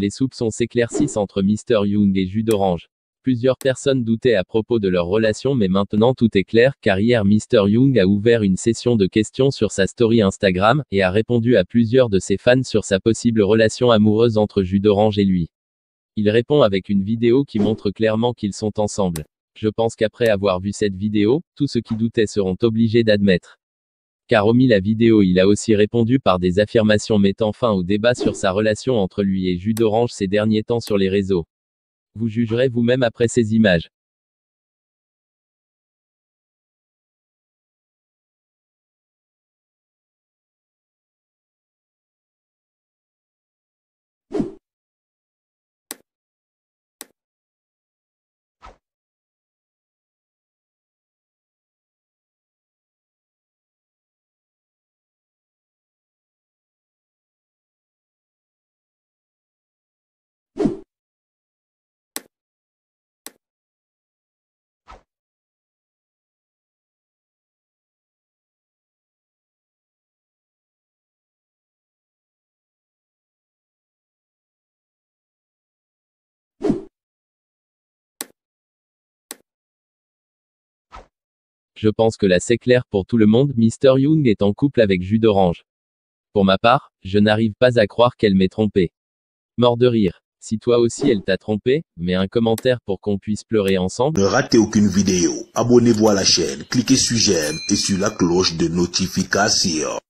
Les soupçons s'éclaircissent entre Mr. Young et Jus d'Orange. Plusieurs personnes doutaient à propos de leur relation mais maintenant tout est clair car hier Mr. Young a ouvert une session de questions sur sa story Instagram et a répondu à plusieurs de ses fans sur sa possible relation amoureuse entre Jus d'Orange et lui. Il répond avec une vidéo qui montre clairement qu'ils sont ensemble. Je pense qu'après avoir vu cette vidéo, tous ceux qui doutaient seront obligés d'admettre car omis la vidéo il a aussi répondu par des affirmations mettant fin au débat sur sa relation entre lui et Jude Orange ces derniers temps sur les réseaux. Vous jugerez vous-même après ces images. Je pense que là c'est clair pour tout le monde, Mr. Young est en couple avec Jus d'orange. Pour ma part, je n'arrive pas à croire qu'elle m'ait trompé. Mort de rire. Si toi aussi elle t'a trompé, mets un commentaire pour qu'on puisse pleurer ensemble. Ne ratez aucune vidéo, abonnez-vous à la chaîne, cliquez sur j'aime et sur la cloche de notification.